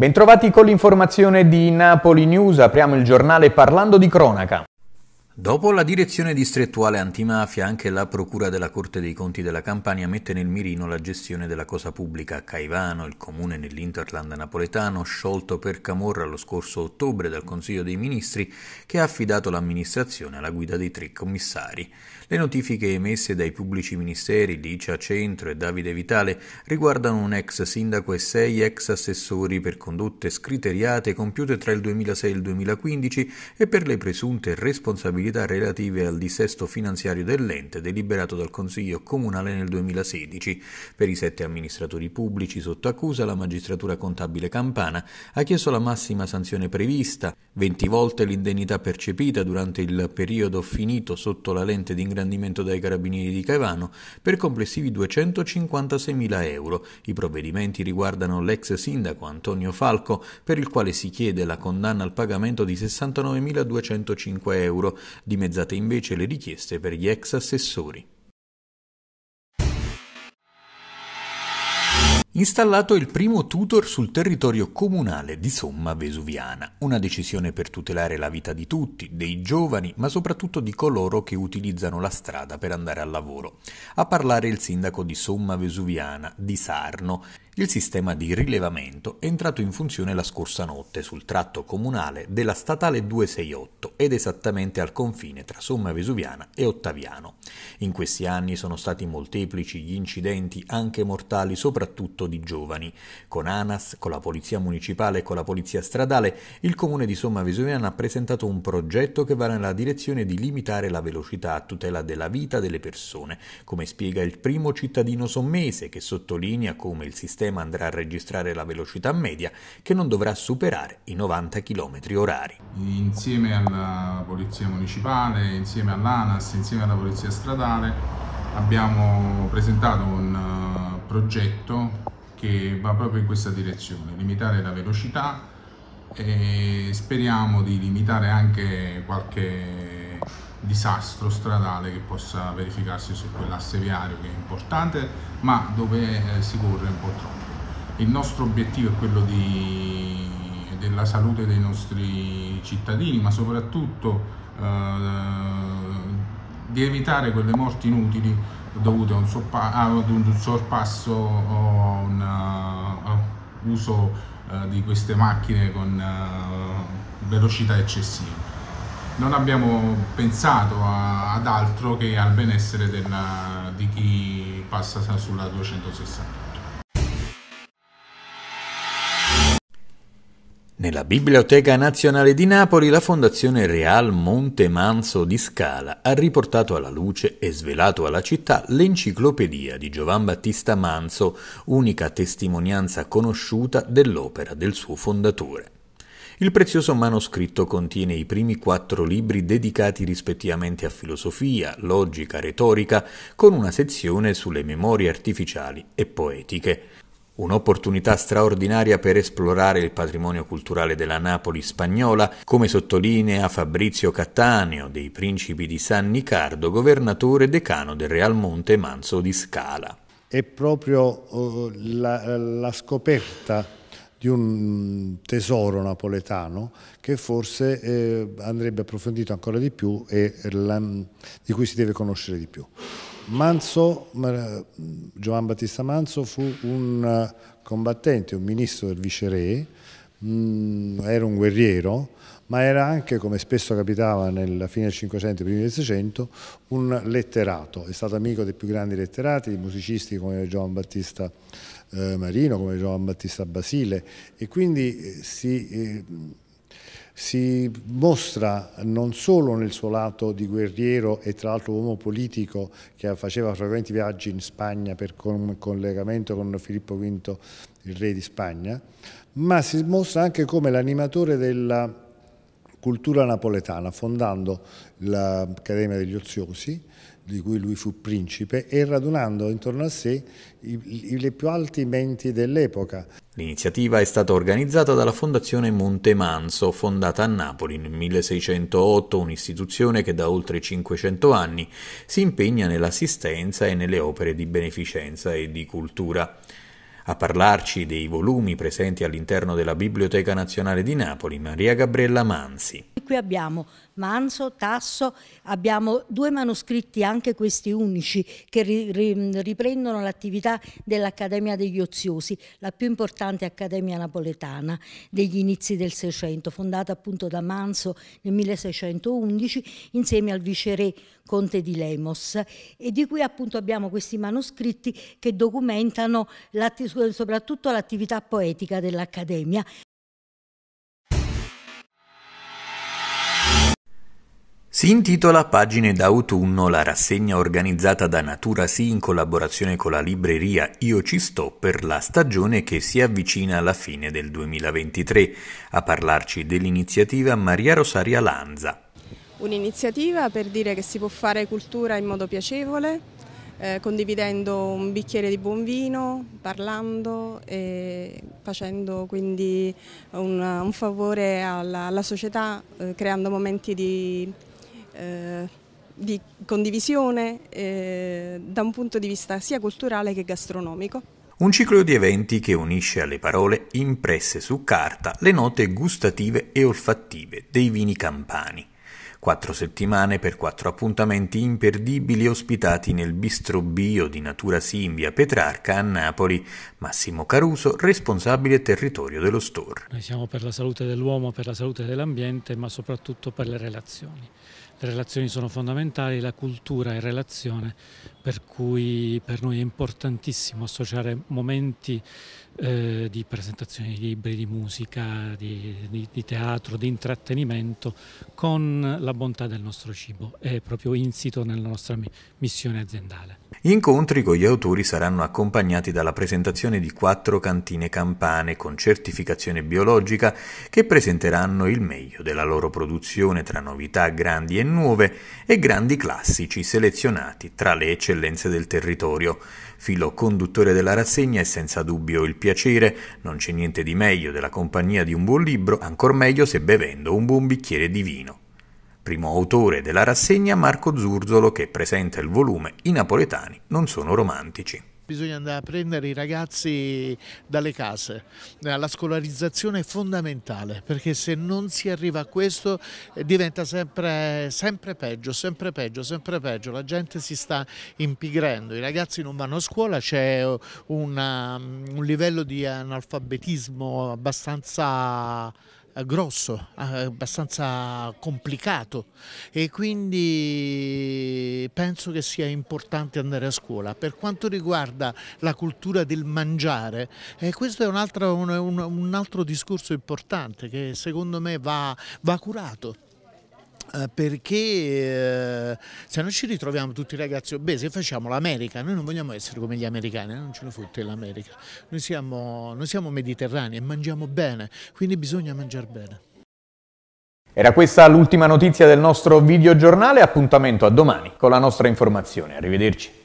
Bentrovati con l'informazione di Napoli News, apriamo il giornale parlando di cronaca. Dopo la direzione distrettuale antimafia, anche la Procura della Corte dei Conti della Campania mette nel mirino la gestione della cosa pubblica a Caivano, il comune nell'Interland napoletano, sciolto per Camorra lo scorso ottobre dal Consiglio dei Ministri, che ha affidato l'amministrazione alla guida dei tre commissari. Le notifiche emesse dai pubblici ministeri Licia Centro e Davide Vitale riguardano un ex sindaco e sei ex assessori per condotte scriteriate compiute tra il 2006 e il 2015 e per le presunte responsabilità attività relative al dissesto finanziario dell'ente deliberato dal Consiglio Comunale nel 2016. Per i sette amministratori pubblici sotto accusa la magistratura contabile campana ha chiesto la massima sanzione prevista 20 volte l'indennità percepita durante il periodo finito sotto la lente di ingrandimento dai carabinieri di Caivano per complessivi 256.000 euro. I provvedimenti riguardano l'ex sindaco Antonio Falco per il quale si chiede la condanna al pagamento di 69.205 euro, dimezzate invece le richieste per gli ex assessori. installato il primo tutor sul territorio comunale di Somma Vesuviana, una decisione per tutelare la vita di tutti, dei giovani, ma soprattutto di coloro che utilizzano la strada per andare al lavoro. A parlare il sindaco di Somma Vesuviana, di Sarno, il sistema di rilevamento è entrato in funzione la scorsa notte sul tratto comunale della statale 268 ed esattamente al confine tra Somma Vesuviana e Ottaviano. In questi anni sono stati molteplici gli incidenti anche mortali soprattutto di giovani. Con ANAS, con la Polizia Municipale e con la Polizia Stradale il comune di Somma Vesuviana ha presentato un progetto che va nella direzione di limitare la velocità a tutela della vita delle persone, come spiega il primo cittadino sommese che sottolinea come il sistema sistema andrà a registrare la velocità media che non dovrà superare i 90 km orari. Insieme alla Polizia Municipale, insieme all'ANAS, insieme alla Polizia Stradale abbiamo presentato un eh, progetto che va proprio in questa direzione, limitare la velocità e speriamo di limitare anche qualche disastro stradale che possa verificarsi su quell'asse viario che è importante ma dove eh, si corre un po' troppo. Il nostro obiettivo è quello di, della salute dei nostri cittadini ma soprattutto eh, di evitare quelle morti inutili dovute a un, sorpa ad un sorpasso o a un uh, uso uh, di queste macchine con uh, velocità eccessiva non abbiamo pensato a, ad altro che al benessere della, di chi passa sulla 268. Nella Biblioteca Nazionale di Napoli la Fondazione Real Monte Manso di Scala ha riportato alla luce e svelato alla città l'enciclopedia di Giovan Battista Manso, unica testimonianza conosciuta dell'opera del suo fondatore. Il prezioso manoscritto contiene i primi quattro libri dedicati rispettivamente a filosofia, logica, retorica, con una sezione sulle memorie artificiali e poetiche. Un'opportunità straordinaria per esplorare il patrimonio culturale della Napoli spagnola, come sottolinea Fabrizio Cattaneo dei Principi di San Nicardo, governatore e decano del Real Monte Manso di Scala. È proprio uh, la, la scoperta di un tesoro napoletano che forse eh, andrebbe approfondito ancora di più e la, di cui si deve conoscere di più. Manso, Giovan Battista Manso fu un eh, combattente, un ministro del viceré, mm, era un guerriero, ma era anche, come spesso capitava nella fine del Cinquecento e primi del Seicento, un letterato. È stato amico dei più grandi letterati, di musicisti come Giovan Battista Manso, eh, Marino, come Giovan Battista Basile e quindi eh, si, eh, si, mostra non solo nel suo lato di guerriero e tra l'altro uomo politico che faceva frequenti viaggi in Spagna per con, collegamento con Filippo V, il re di Spagna, ma si mostra anche come l'animatore della cultura napoletana, fondando l'Accademia degli Oziosi, di cui lui fu principe, e radunando intorno a sé i, le più alti menti dell'epoca. L'iniziativa è stata organizzata dalla Fondazione Monte Manso, fondata a Napoli nel 1608, un'istituzione che da oltre 500 anni si impegna nell'assistenza e nelle opere di beneficenza e di cultura. A parlarci dei volumi presenti all'interno della Biblioteca Nazionale di Napoli, Maria Gabriella Manzi qui abbiamo Manso, Tasso, abbiamo due manoscritti, anche questi unici, che ri, ri, riprendono l'attività dell'Accademia degli Oziosi, la più importante accademia napoletana degli inizi del Seicento, fondata appunto da Manso nel 1611 insieme al viceré conte di Lemos e di cui appunto abbiamo questi manoscritti che documentano soprattutto l'attività poetica dell'Accademia Si intitola Pagine d'autunno la rassegna organizzata da Natura Sì in collaborazione con la libreria Io ci sto per la stagione che si avvicina alla fine del 2023. A parlarci dell'iniziativa Maria Rosaria Lanza. Un'iniziativa per dire che si può fare cultura in modo piacevole, eh, condividendo un bicchiere di buon vino, parlando e facendo quindi un, un favore alla, alla società, eh, creando momenti di eh, di condivisione eh, da un punto di vista sia culturale che gastronomico. Un ciclo di eventi che unisce alle parole impresse su carta le note gustative e olfattive dei vini campani. Quattro settimane per quattro appuntamenti imperdibili ospitati nel Bistro Bio di Natura Simbia Petrarca a Napoli. Massimo Caruso, responsabile territorio dello store. Noi siamo per la salute dell'uomo, per la salute dell'ambiente, ma soprattutto per le relazioni le relazioni sono fondamentali, la cultura è relazione, per cui per noi è importantissimo associare momenti eh, di presentazione di libri, di musica, di, di, di, teatro, di intrattenimento con la bontà del nostro cibo, è proprio insito nella nostra missione aziendale. Gli incontri con gli autori saranno accompagnati dalla presentazione di quattro cantine campane con certificazione biologica che presenteranno il meglio della loro produzione tra novità grandi e nuove e grandi classici selezionati tra le eccellenze del territorio. Filo conduttore della rassegna è senza dubbio il piacere, non c'è niente di meglio della compagnia di un buon libro, ancor meglio se bevendo un buon bicchiere di vino. Primo autore della rassegna Marco Zurzolo che presenta il volume I napoletani non sono romantici bisogna andare a prendere i ragazzi dalle case. Eh, la scolarizzazione è fondamentale perché se non si arriva a questo eh, diventa sempre, sempre peggio, sempre peggio, sempre peggio. La gente si sta impigrendo, i ragazzi non vanno a scuola, c'è eh, mm, un livello di analfabetismo abbastanza eh, grosso, eh, abbastanza complicato e quindi penso che sia importante andare a scuola. Per quanto riguarda la cultura del mangiare, eh, questo è un altro, un, un altro, discorso importante che secondo me va, va curato. Eh, perché eh, se non ci ritroviamo tutti i ragazzi obesi facciamo l'America, noi non vogliamo essere come gli americani, non ce ne fotte l'America, noi siamo, noi siamo mediterranei e mangiamo bene, quindi bisogna mangiare bene. Era questa l'ultima notizia del nostro videogiornale, appuntamento a domani con la nostra informazione, arrivederci.